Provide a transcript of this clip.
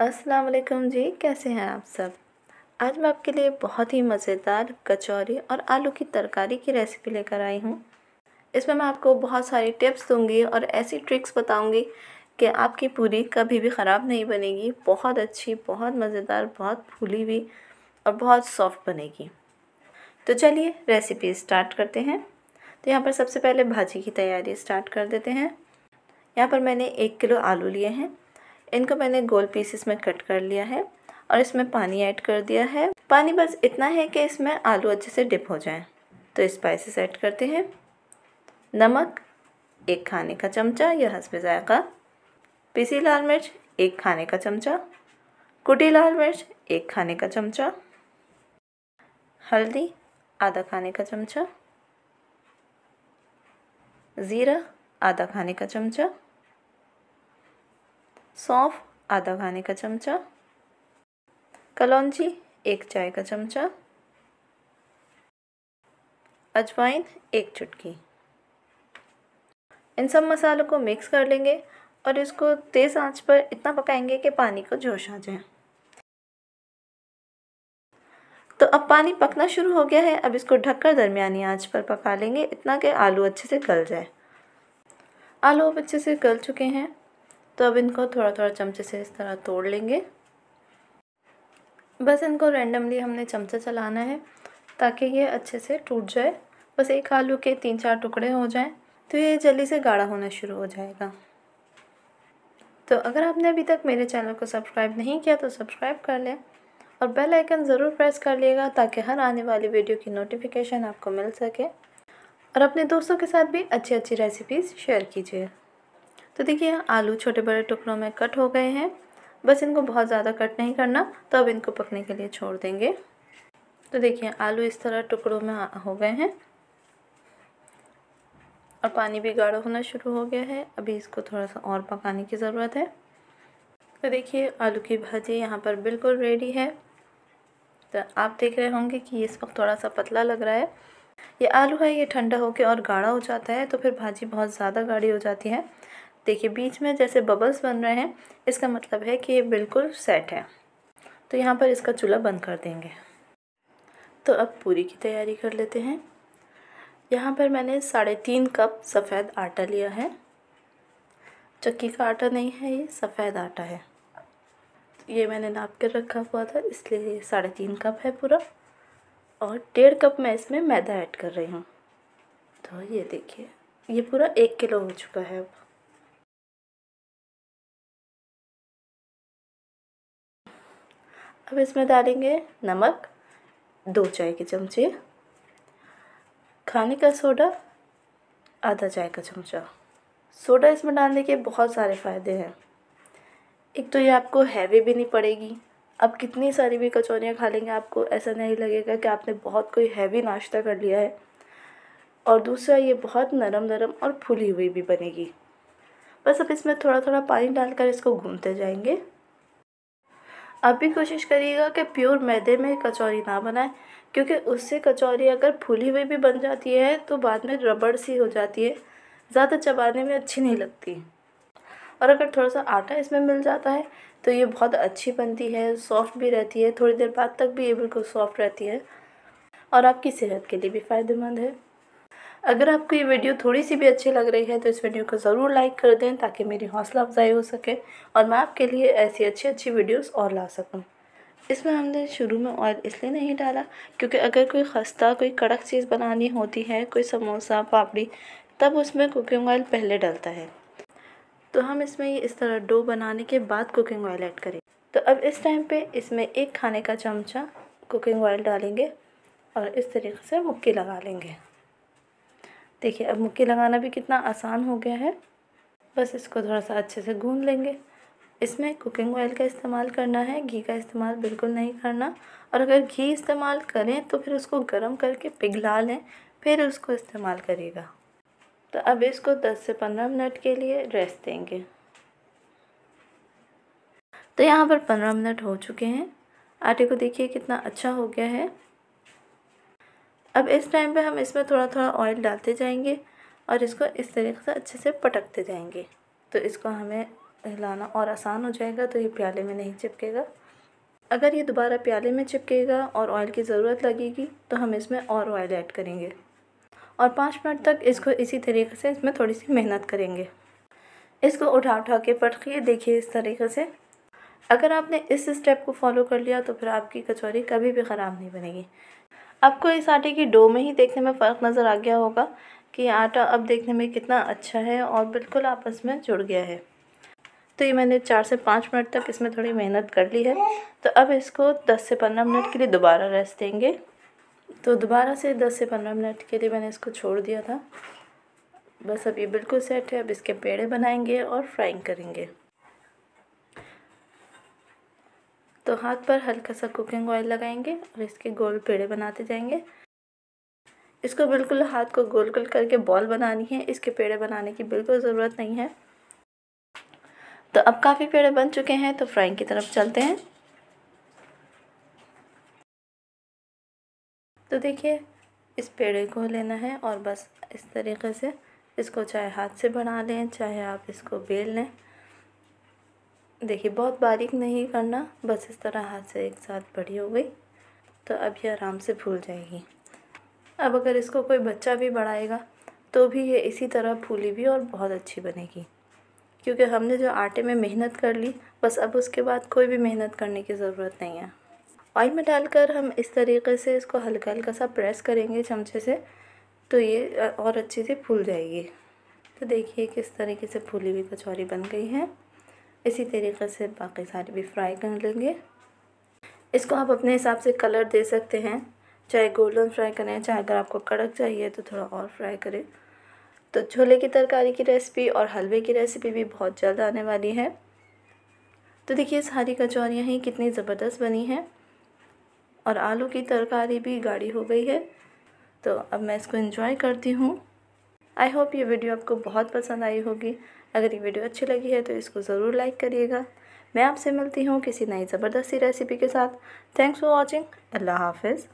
अस्सलाम वालेकुम जी कैसे हैं आप सब आज मैं आपके लिए बहुत ही मज़ेदार कचौरी और आलू की तरकारी की रेसिपी लेकर आई हूँ इसमें मैं आपको बहुत सारी टिप्स दूंगी और ऐसी ट्रिक्स बताऊंगी कि आपकी पूरी कभी भी ख़राब नहीं बनेगी बहुत अच्छी बहुत मज़ेदार बहुत फूली हुई और बहुत सॉफ्ट बनेगी तो चलिए रेसिपी स्टार्ट करते हैं तो यहाँ पर सबसे पहले भाजी की तैयारी स्टार्ट कर देते हैं यहाँ पर मैंने एक किलो आलू लिए हैं इनको मैंने गोल पीसेस में कट कर लिया है और इसमें पानी ऐड कर दिया है पानी बस इतना है कि इसमें आलू अच्छे से डिप हो जाए तो स्पाइसेस ऐड करते हैं नमक एक खाने का चमचा या हंसपे ज़ायक़ा पीसी लाल मिर्च एक खाने का चमचा कुटी लाल मिर्च एक खाने का चमचा हल्दी आधा खाने का चमचा ज़ीरा आधा खाने का चमचा सौंफ आधा खाने का चमचा कलौजी एक चाय का चमचा अजवाइन एक चुटकी इन सब मसालों को मिक्स कर लेंगे और इसको तेज़ आंच पर इतना पकाएंगे कि पानी को जोश आ जाए तो अब पानी पकना शुरू हो गया है अब इसको ढककर दरमियानी आंच पर पका लेंगे इतना कि आलू अच्छे से गल जाए आलू अब अच्छे से गल चुके हैं तो अब इनको थोड़ा थोड़ा चमचे से इस तरह तोड़ लेंगे बस इनको रैंडमली हमने चमचा चलाना है ताकि ये अच्छे से टूट जाए बस एक आलू के तीन चार टुकड़े हो जाएं तो ये जल्दी से गाढ़ा होना शुरू हो जाएगा तो अगर आपने अभी तक मेरे चैनल को सब्सक्राइब नहीं किया तो सब्सक्राइब कर लें और बेल आइकन ज़रूर प्रेस कर लिएगा ताकि हर आने वाली वीडियो की नोटिफिकेशन आपको मिल सके और अपने दोस्तों के साथ भी अच्छी अच्छी रेसिपीज़ शेयर कीजिए तो देखिए आलू छोटे बड़े टुकड़ों में कट हो गए हैं बस इनको बहुत ज़्यादा कट नहीं करना तो अब इनको पकने के लिए छोड़ देंगे तो देखिए आलू इस तरह टुकड़ों में हो गए हैं और पानी भी गाढ़ा होना शुरू हो गया है अभी इसको थोड़ा सा और पकाने की ज़रूरत है तो देखिए आलू की भाजी यहाँ पर बिल्कुल रेडी है तो आप देख रहे होंगे कि इस वक्त थोड़ा सा पतला लग रहा है ये आलू है ये ठंडा होकर और गाढ़ा हो जाता है तो फिर भाजी बहुत ज़्यादा गाढ़ी हो जाती है देखिए बीच में जैसे बबल्स बन रहे हैं इसका मतलब है कि ये बिल्कुल सेट है तो यहाँ पर इसका चूल्हा बंद कर देंगे तो अब पूरी की तैयारी कर लेते हैं यहाँ पर मैंने साढ़े तीन कप सफ़ेद आटा लिया है चक्की का आटा नहीं है ये सफ़ेद आटा है तो ये मैंने नाप कर रखा हुआ था इसलिए साढ़े तीन कप है पूरा और डेढ़ कप मैं इसमें मैदा ऐड कर रही हूँ तो ये देखिए ये पूरा एक किलो हो चुका है अब अब इसमें डालेंगे नमक दो चाय के चमचे खाने का सोडा आधा चाय का चमचा सोडा इसमें डालने के बहुत सारे फ़ायदे हैं एक तो ये आपको हैवी भी नहीं पड़ेगी आप कितनी सारी भी कचौरियाँ खा लेंगे आपको ऐसा नहीं लगेगा कि आपने बहुत कोई हैवी नाश्ता कर लिया है और दूसरा ये बहुत नरम नरम और फूली हुई भी बनेगी बस अब इसमें थोड़ा थोड़ा पानी डालकर इसको घूमते जाएंगे आप भी कोशिश करिएगा कि प्योर मैदे में कचौरी ना बनाएं क्योंकि उससे कचौरी अगर फूली हुई भी बन जाती है तो बाद में रबड़ सी हो जाती है ज़्यादा चबाने में अच्छी नहीं लगती और अगर थोड़ा सा आटा इसमें मिल जाता है तो ये बहुत अच्छी बनती है सॉफ़्ट भी रहती है थोड़ी देर बाद तक भी ये बिल्कुल सॉफ़्ट रहती है और आपकी सेहत के लिए भी फ़ायदेमंद है अगर आपको ये वीडियो थोड़ी सी भी अच्छी लग रही है तो इस वीडियो को ज़रूर लाइक कर दें ताकि मेरी हौसला अफजाई हो सके और मैं आपके लिए ऐसी अच्छी अच्छी वीडियोस और ला सकूं इसमें हमने शुरू में ऑयल इसलिए नहीं डाला क्योंकि अगर कोई खस्ता कोई कड़क चीज़ बनानी होती है कोई समोसा पापड़ी तब उसमें कुकिंग ऑयल पहले डलता है तो हम इसमें ये इस तरह डो बनाने के बाद कुकिंग ऑयल ऐड करें तो अब इस टाइम पर इसमें एक खाने का चमचा कुकिंग ऑयल डालेंगे और इस तरीके से मुक्की लगा लेंगे देखिए अब मुक्की लगाना भी कितना आसान हो गया है बस इसको थोड़ा सा अच्छे से गून लेंगे इसमें कुकिंग ऑयल का इस्तेमाल करना है घी का इस्तेमाल बिल्कुल नहीं करना और अगर घी इस्तेमाल करें तो फिर उसको गर्म करके पिघला लें फिर उसको इस्तेमाल करिएगा तो अब इसको 10 से 15 मिनट के लिए रेस्ट देंगे तो यहाँ पर 15 मिनट हो चुके हैं आटे को देखिए कितना अच्छा हो गया है अब इस टाइम पे हम इसमें थोड़ा थोड़ा ऑयल डालते जाएंगे और इसको इस तरीके से अच्छे से पटकते जाएंगे तो इसको हमें हिलाना और आसान हो जाएगा तो ये प्याले में नहीं चिपकेगा अगर ये दोबारा प्याले में चिपकेगा और ऑयल की ज़रूरत लगेगी तो हम इसमें और ऑयल ऐड करेंगे और पाँच मिनट तक इसको इसी तरीके से इसमें थोड़ी सी मेहनत करेंगे इसको उठा उठा के पटकिए देखिए इस तरीके से अगर आपने इस स्टेप को फॉलो कर लिया तो फिर आपकी कचौरी कभी भी ख़राब नहीं बनेगी आपको इस आटे की डो में ही देखने में फ़र्क नज़र आ गया होगा कि आटा अब देखने में कितना अच्छा है और बिल्कुल आपस में जुड़ गया है तो ये मैंने चार से पाँच मिनट तक इसमें थोड़ी मेहनत कर ली है तो अब इसको दस से पंद्रह मिनट के लिए दोबारा रेस्ट देंगे तो दोबारा से दस से पंद्रह मिनट के लिए मैंने इसको छोड़ दिया था बस अब ये बिल्कुल सेट है अब इसके पेड़े बनाएंगे और फ्राइंग करेंगे तो हाथ पर हल्का सा कुकिंग ऑयल लगाएंगे और इसके गोल पेड़े बनाते जाएंगे इसको बिल्कुल हाथ को गोल गोल करके बॉल बनानी है इसके पेड़े बनाने की बिल्कुल ज़रूरत नहीं है तो अब काफ़ी पेड़े बन चुके हैं तो फ्राइंग की तरफ चलते हैं तो देखिए इस पेड़े को लेना है और बस इस तरीके से इसको चाहे हाथ से बना लें चाहे आप इसको बेल लें देखिए बहुत बारीक नहीं करना बस इस तरह हाथ से एक साथ बड़ी हो गई तो अब ये आराम से फूल जाएगी अब अगर इसको कोई बच्चा भी बढ़ाएगा तो भी ये इसी तरह फूली भी और बहुत अच्छी बनेगी क्योंकि हमने जो आटे में मेहनत कर ली बस अब उसके बाद कोई भी मेहनत करने की ज़रूरत नहीं है ऑयल में डालकर हम इस तरीके से इसको हल्का हल्का सा प्रेस करेंगे चमचे से तो ये और अच्छे से फूल जाएगी तो देखिए किस तरीके से फूली हुई कचौरी बन गई है इसी तरीके से बाकी सारे भी फ्राई कर लेंगे इसको आप अपने हिसाब से कलर दे सकते हैं चाहे गोल्डन फ्राई करें चाहे अगर आपको कड़क चाहिए तो थोड़ा और फ्राई करें तो छोले की तरकारी की रेसिपी और हलवे की रेसिपी भी बहुत जल्द आने वाली है तो देखिए सारी कचौरियाँ ही कितनी ज़बरदस्त बनी हैं और आलू की तरकारी भी गाढ़ी हो गई है तो अब मैं इसको इंजॉय करती हूँ आई होप ये वीडियो आपको बहुत पसंद आई होगी अगर ये वीडियो अच्छी लगी है तो इसको ज़रूर लाइक करिएगा मैं आपसे मिलती हूँ किसी नई ज़बरदस्ती रेसिपी के साथ थैंक्स फॉर वॉचिंग अल्लाह हाफिज़